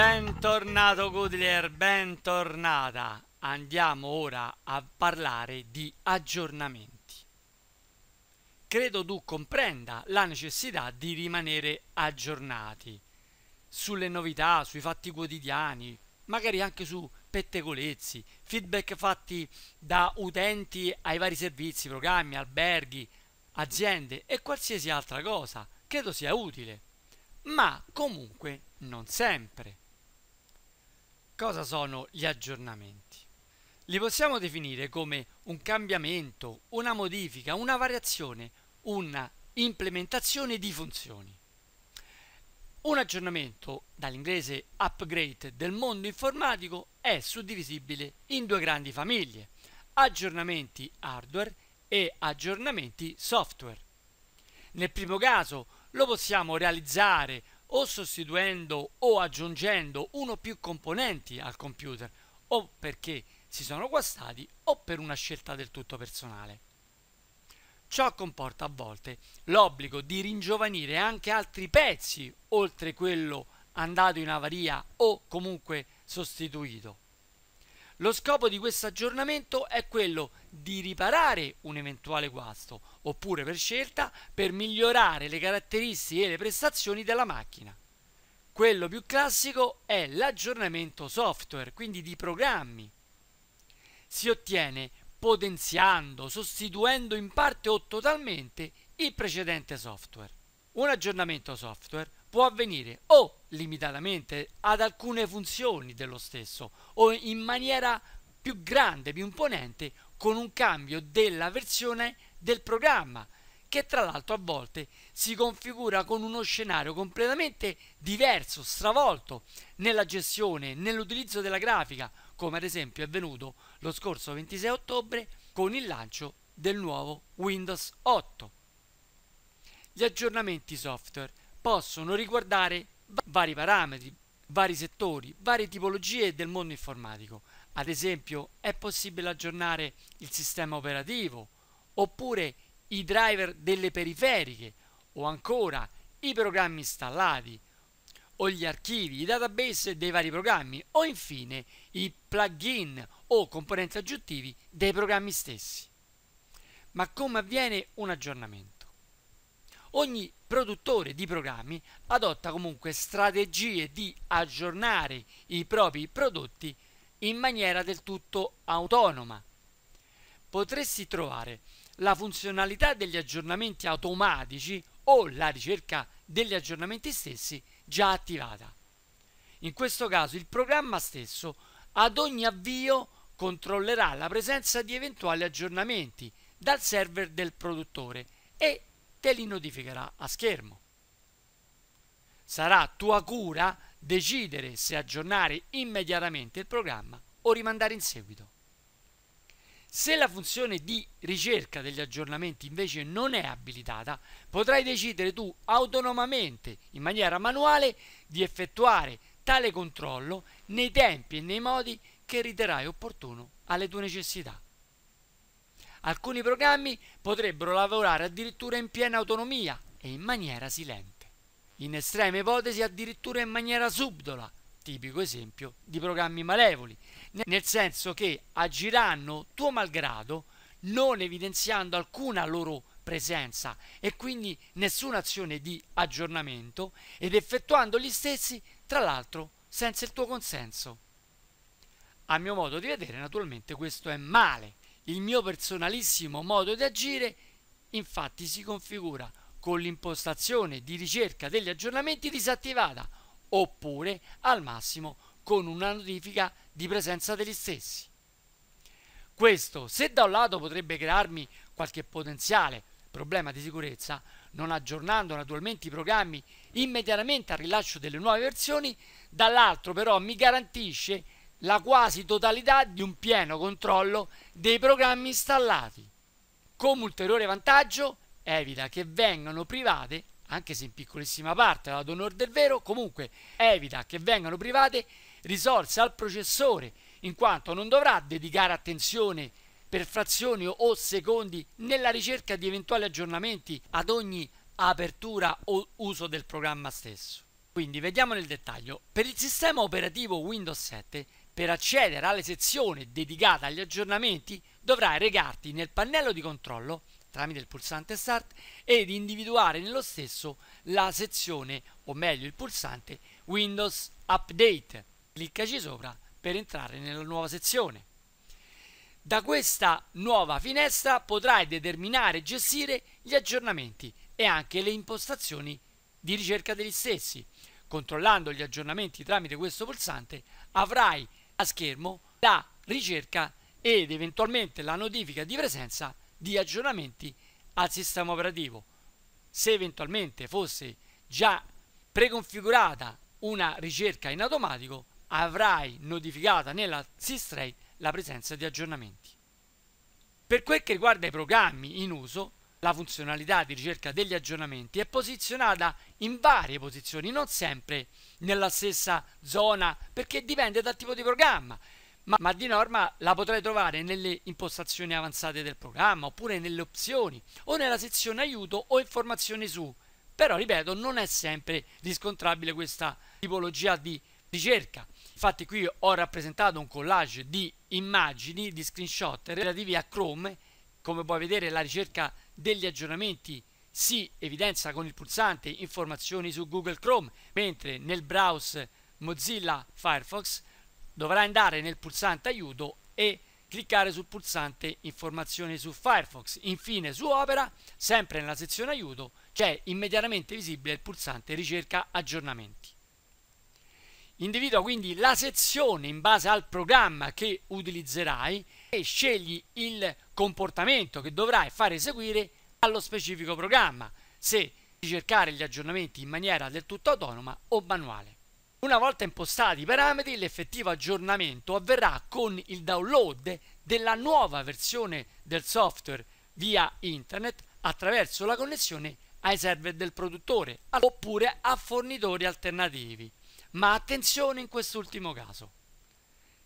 Bentornato Goodlier, bentornata. Andiamo ora a parlare di aggiornamenti. Credo tu comprenda la necessità di rimanere aggiornati sulle novità, sui fatti quotidiani, magari anche su pettegolezzi, feedback fatti da utenti ai vari servizi, programmi, alberghi, aziende e qualsiasi altra cosa. Credo sia utile, ma comunque non sempre. Cosa sono gli aggiornamenti? Li possiamo definire come un cambiamento, una modifica, una variazione, una implementazione di funzioni. Un aggiornamento, dall'inglese upgrade, del mondo informatico è suddivisibile in due grandi famiglie, aggiornamenti hardware e aggiornamenti software. Nel primo caso lo possiamo realizzare o sostituendo o aggiungendo uno o più componenti al computer, o perché si sono guastati o per una scelta del tutto personale. Ciò comporta a volte l'obbligo di ringiovanire anche altri pezzi oltre quello andato in avaria o comunque sostituito. Lo scopo di questo aggiornamento è quello di riparare un eventuale guasto, oppure per scelta per migliorare le caratteristiche e le prestazioni della macchina. Quello più classico è l'aggiornamento software, quindi di programmi. Si ottiene potenziando, sostituendo in parte o totalmente il precedente software. Un aggiornamento software può avvenire o limitatamente ad alcune funzioni dello stesso o in maniera più grande, più imponente con un cambio della versione del programma che tra l'altro a volte si configura con uno scenario completamente diverso, stravolto nella gestione, nell'utilizzo della grafica, come ad esempio è avvenuto lo scorso 26 ottobre con il lancio del nuovo Windows 8. Gli aggiornamenti software possono riguardare vari parametri, vari settori, varie tipologie del mondo informatico. Ad esempio, è possibile aggiornare il sistema operativo, oppure i driver delle periferiche, o ancora i programmi installati, o gli archivi, i database dei vari programmi, o infine i plugin o componenti aggiuntivi dei programmi stessi. Ma come avviene un aggiornamento? Ogni produttore di programmi adotta comunque strategie di aggiornare i propri prodotti in maniera del tutto autonoma. Potresti trovare la funzionalità degli aggiornamenti automatici o la ricerca degli aggiornamenti stessi già attivata. In questo caso il programma stesso ad ogni avvio controllerà la presenza di eventuali aggiornamenti dal server del produttore e te li notificherà a schermo. Sarà tua cura decidere se aggiornare immediatamente il programma o rimandare in seguito. Se la funzione di ricerca degli aggiornamenti invece non è abilitata, potrai decidere tu autonomamente, in maniera manuale, di effettuare tale controllo nei tempi e nei modi che riterai opportuno alle tue necessità. Alcuni programmi potrebbero lavorare addirittura in piena autonomia e in maniera silente. In estreme ipotesi addirittura in maniera subdola, tipico esempio di programmi malevoli, nel senso che agiranno tuo malgrado non evidenziando alcuna loro presenza e quindi nessuna azione di aggiornamento ed effettuando gli stessi, tra l'altro, senza il tuo consenso. A mio modo di vedere, naturalmente, questo è male il mio personalissimo modo di agire infatti si configura con l'impostazione di ricerca degli aggiornamenti disattivata oppure al massimo con una notifica di presenza degli stessi. Questo, se da un lato potrebbe crearmi qualche potenziale problema di sicurezza, non aggiornando naturalmente i programmi immediatamente al rilascio delle nuove versioni, dall'altro però mi garantisce la quasi totalità di un pieno controllo dei programmi installati. Come ulteriore vantaggio evita che vengano private, anche se in piccolissima parte, ad onor del vero, comunque evita che vengano private risorse al processore, in quanto non dovrà dedicare attenzione per frazioni o secondi nella ricerca di eventuali aggiornamenti ad ogni apertura o uso del programma stesso. Quindi vediamo nel dettaglio. Per il sistema operativo Windows 7 per accedere alle sezioni dedicate agli aggiornamenti dovrai recarti nel pannello di controllo tramite il pulsante Start ed individuare nello stesso la sezione o meglio il pulsante Windows Update. Cliccaci sopra per entrare nella nuova sezione. Da questa nuova finestra potrai determinare e gestire gli aggiornamenti e anche le impostazioni di ricerca degli stessi. Controllando gli aggiornamenti tramite questo pulsante avrai a schermo la ricerca ed eventualmente la notifica di presenza di aggiornamenti al sistema operativo. Se eventualmente fosse già preconfigurata una ricerca in automatico, avrai notificata nella Sistray la presenza di aggiornamenti. Per quel che riguarda i programmi in uso, la funzionalità di ricerca degli aggiornamenti è posizionata in varie posizioni, non sempre nella stessa zona, perché dipende dal tipo di programma. Ma, ma, di norma la potrai trovare nelle impostazioni avanzate del programma, oppure nelle opzioni, o nella sezione aiuto o informazioni su. Però, ripeto, non è sempre riscontrabile questa tipologia di ricerca. Infatti qui ho rappresentato un collage di immagini, di screenshot relativi a Chrome. Come puoi vedere la ricerca degli aggiornamenti si evidenzia con il pulsante informazioni su Google Chrome, mentre nel browser Mozilla Firefox dovrà andare nel pulsante aiuto e cliccare sul pulsante informazioni su Firefox. Infine su Opera, sempre nella sezione aiuto, c'è immediatamente visibile il pulsante ricerca aggiornamenti. Individua quindi la sezione in base al programma che utilizzerai e scegli il comportamento che dovrai far eseguire allo specifico programma, se ricercare gli aggiornamenti in maniera del tutto autonoma o manuale. Una volta impostati i parametri, l'effettivo aggiornamento avverrà con il download della nuova versione del software via internet attraverso la connessione ai server del produttore oppure a fornitori alternativi. Ma attenzione in quest'ultimo caso.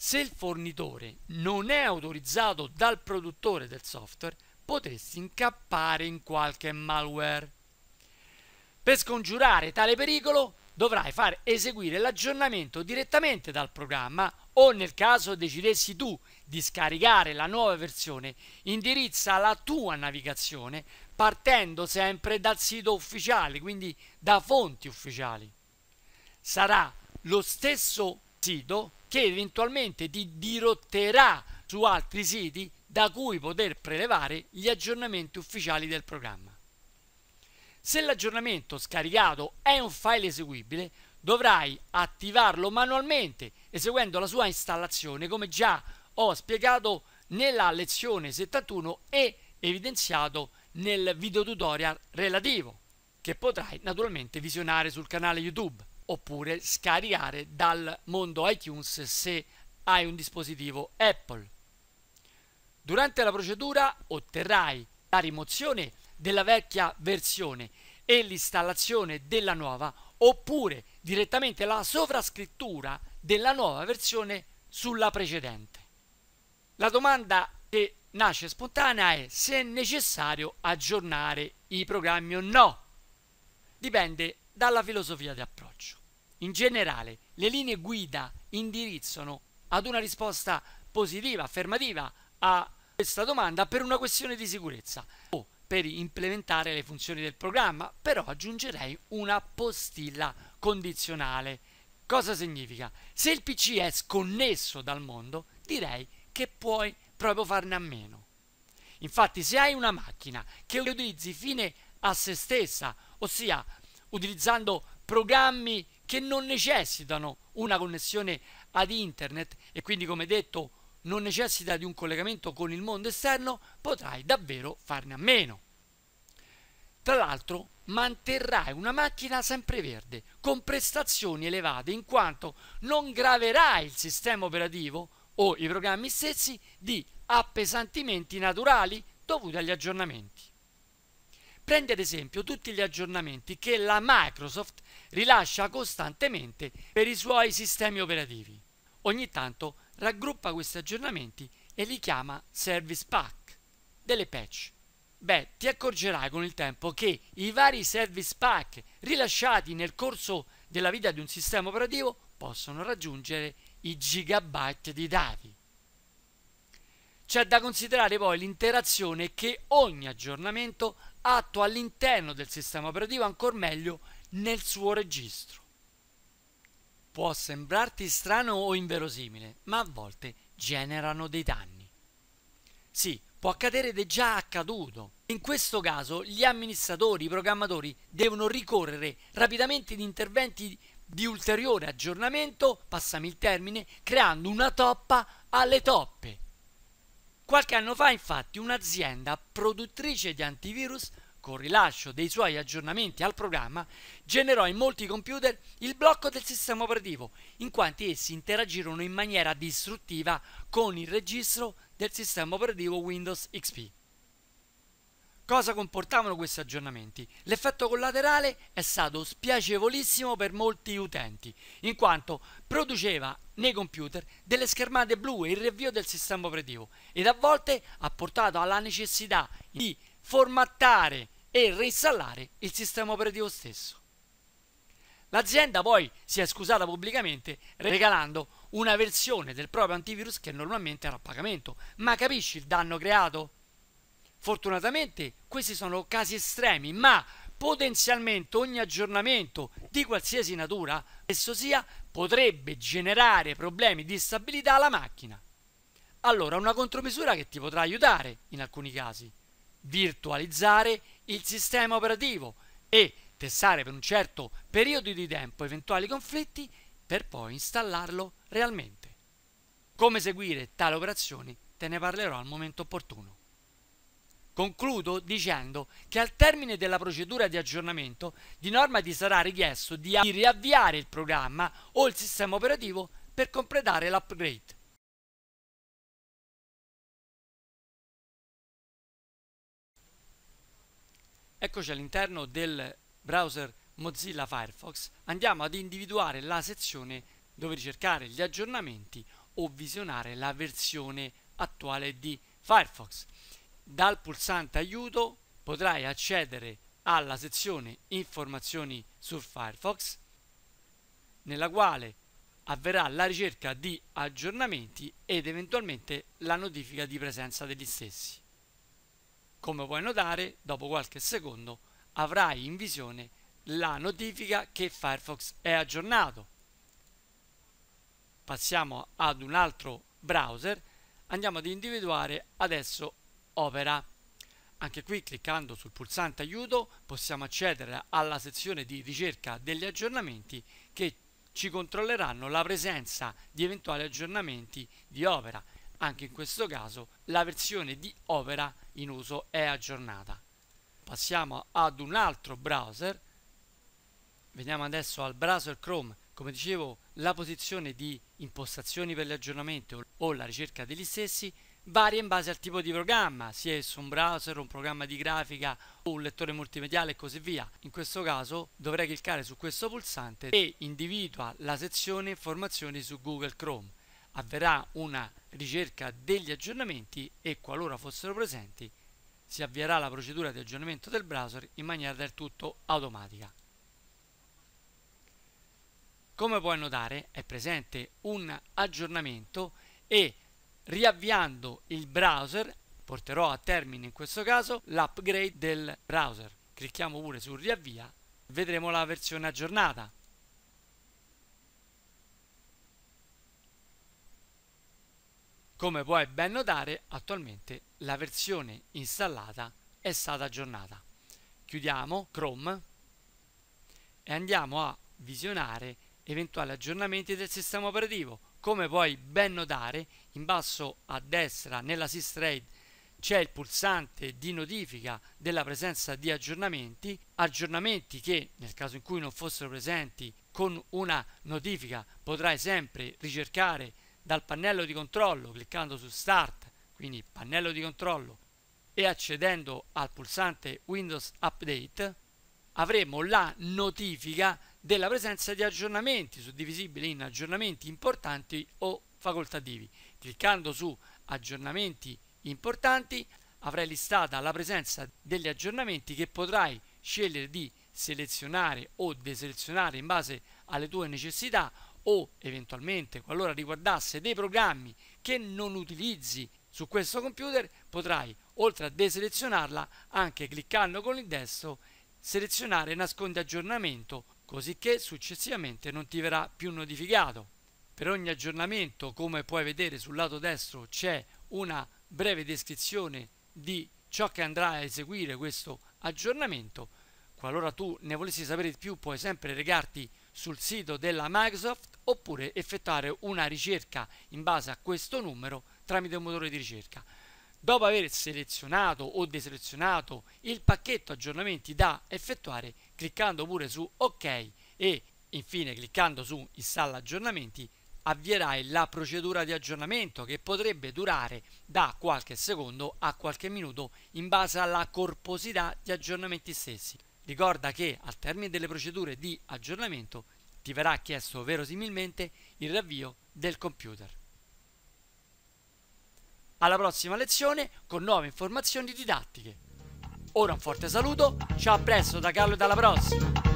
Se il fornitore non è autorizzato dal produttore del software, potresti incappare in qualche malware. Per scongiurare tale pericolo, dovrai far eseguire l'aggiornamento direttamente dal programma o nel caso decidessi tu di scaricare la nuova versione, indirizza la tua navigazione partendo sempre dal sito ufficiale, quindi da fonti ufficiali. Sarà lo stesso sito che eventualmente ti dirotterà su altri siti da cui poter prelevare gli aggiornamenti ufficiali del programma. Se l'aggiornamento scaricato è un file eseguibile, dovrai attivarlo manualmente eseguendo la sua installazione come già ho spiegato nella lezione 71 e evidenziato nel video tutorial relativo che potrai naturalmente visionare sul canale YouTube oppure scaricare dal mondo iTunes se hai un dispositivo Apple. Durante la procedura otterrai la rimozione della vecchia versione e l'installazione della nuova oppure direttamente la sovrascrittura della nuova versione sulla precedente. La domanda che nasce spontanea è se è necessario aggiornare i programmi o no. Dipende dalla filosofia di approccio. In generale, le linee guida indirizzano ad una risposta positiva, affermativa a questa domanda per una questione di sicurezza o per implementare le funzioni del programma, però aggiungerei una postilla condizionale. Cosa significa? Se il PC è sconnesso dal mondo, direi che puoi proprio farne a meno. Infatti, se hai una macchina che utilizzi fine a se stessa, ossia utilizzando programmi che non necessitano una connessione ad internet e quindi come detto non necessita di un collegamento con il mondo esterno, potrai davvero farne a meno. Tra l'altro manterrai una macchina sempreverde con prestazioni elevate in quanto non graverai il sistema operativo o i programmi stessi di appesantimenti naturali dovuti agli aggiornamenti. Prendi ad esempio tutti gli aggiornamenti che la Microsoft rilascia costantemente per i suoi sistemi operativi. Ogni tanto raggruppa questi aggiornamenti e li chiama service pack, delle patch. Beh, ti accorgerai con il tempo che i vari service pack rilasciati nel corso della vita di un sistema operativo possono raggiungere i gigabyte di dati. C'è da considerare poi l'interazione che ogni aggiornamento atto all'interno del sistema operativo, ancora meglio nel suo registro. Può sembrarti strano o inverosimile, ma a volte generano dei danni. Sì, può accadere ed è già accaduto. In questo caso gli amministratori, i programmatori devono ricorrere rapidamente ad interventi di ulteriore aggiornamento, passami il termine, creando una toppa alle toppe. Qualche anno fa infatti un'azienda produttrice di antivirus col rilascio dei suoi aggiornamenti al programma, generò in molti computer il blocco del sistema operativo, in quanto essi interagirono in maniera distruttiva con il registro del sistema operativo Windows XP. Cosa comportavano questi aggiornamenti? L'effetto collaterale è stato spiacevolissimo per molti utenti, in quanto produceva nei computer delle schermate blu e il riavvio del sistema operativo ed a volte ha portato alla necessità di formattare e reinstallare il sistema operativo stesso. L'azienda poi si è scusata pubblicamente regalando una versione del proprio antivirus che normalmente era a pagamento, ma capisci il danno creato? Fortunatamente questi sono casi estremi, ma potenzialmente ogni aggiornamento di qualsiasi natura esso sia potrebbe generare problemi di stabilità alla macchina. Allora, una contromisura che ti potrà aiutare in alcuni casi. Virtualizzare il sistema operativo e testare per un certo periodo di tempo eventuali conflitti per poi installarlo realmente. Come seguire tale operazione te ne parlerò al momento opportuno. Concludo dicendo che al termine della procedura di aggiornamento di norma ti sarà richiesto di riavviare il programma o il sistema operativo per completare l'upgrade. Eccoci all'interno del browser Mozilla Firefox. Andiamo ad individuare la sezione dove ricercare gli aggiornamenti o visionare la versione attuale di Firefox. Dal pulsante aiuto potrai accedere alla sezione informazioni su Firefox nella quale avverrà la ricerca di aggiornamenti ed eventualmente la notifica di presenza degli stessi. Come puoi notare, dopo qualche secondo avrai in visione la notifica che Firefox è aggiornato. Passiamo ad un altro browser, andiamo ad individuare adesso opera. Anche qui cliccando sul pulsante aiuto possiamo accedere alla sezione di ricerca degli aggiornamenti che ci controlleranno la presenza di eventuali aggiornamenti di opera. Anche in questo caso la versione di opera in uso è aggiornata. Passiamo ad un altro browser. Veniamo adesso al browser Chrome. Come dicevo, la posizione di impostazioni per gli aggiornamenti o la ricerca degli stessi varia in base al tipo di programma, sia esso un browser, un programma di grafica o un lettore multimediale e così via. In questo caso dovrei cliccare su questo pulsante e individua la sezione informazioni su Google Chrome. Avverrà una ricerca degli aggiornamenti e qualora fossero presenti si avvierà la procedura di aggiornamento del browser in maniera del tutto automatica. Come puoi notare è presente un aggiornamento e riavviando il browser, porterò a termine in questo caso l'upgrade del browser. Clicchiamo pure su riavvia, vedremo la versione aggiornata. Come puoi ben notare, attualmente la versione installata è stata aggiornata. Chiudiamo Chrome e andiamo a visionare eventuali aggiornamenti del sistema operativo. Come puoi ben notare, in basso a destra nell'assist trade c'è il pulsante di notifica della presenza di aggiornamenti, aggiornamenti che nel caso in cui non fossero presenti con una notifica potrai sempre ricercare dal pannello di controllo cliccando su Start, quindi pannello di controllo e accedendo al pulsante Windows Update avremo la notifica della presenza di aggiornamenti suddivisibili in aggiornamenti importanti o facoltativi Cliccando su aggiornamenti importanti avrai listata la presenza degli aggiornamenti che potrai scegliere di selezionare o deselezionare in base alle tue necessità o eventualmente qualora riguardasse dei programmi che non utilizzi su questo computer potrai oltre a deselezionarla anche cliccando con il destro selezionare nasconde aggiornamento così che successivamente non ti verrà più notificato per ogni aggiornamento, come puoi vedere sul lato destro, c'è una breve descrizione di ciò che andrà a eseguire questo aggiornamento. Qualora tu ne volessi sapere di più, puoi sempre recarti sul sito della Microsoft oppure effettuare una ricerca in base a questo numero tramite un motore di ricerca. Dopo aver selezionato o deselezionato il pacchetto aggiornamenti da effettuare, cliccando pure su OK e infine cliccando su Installa aggiornamenti, avvierai la procedura di aggiornamento che potrebbe durare da qualche secondo a qualche minuto in base alla corposità di aggiornamenti stessi. Ricorda che al termine delle procedure di aggiornamento ti verrà chiesto verosimilmente il riavvio del computer. Alla prossima lezione con nuove informazioni didattiche. Ora un forte saluto, ciao a presto da Carlo e dalla prossima!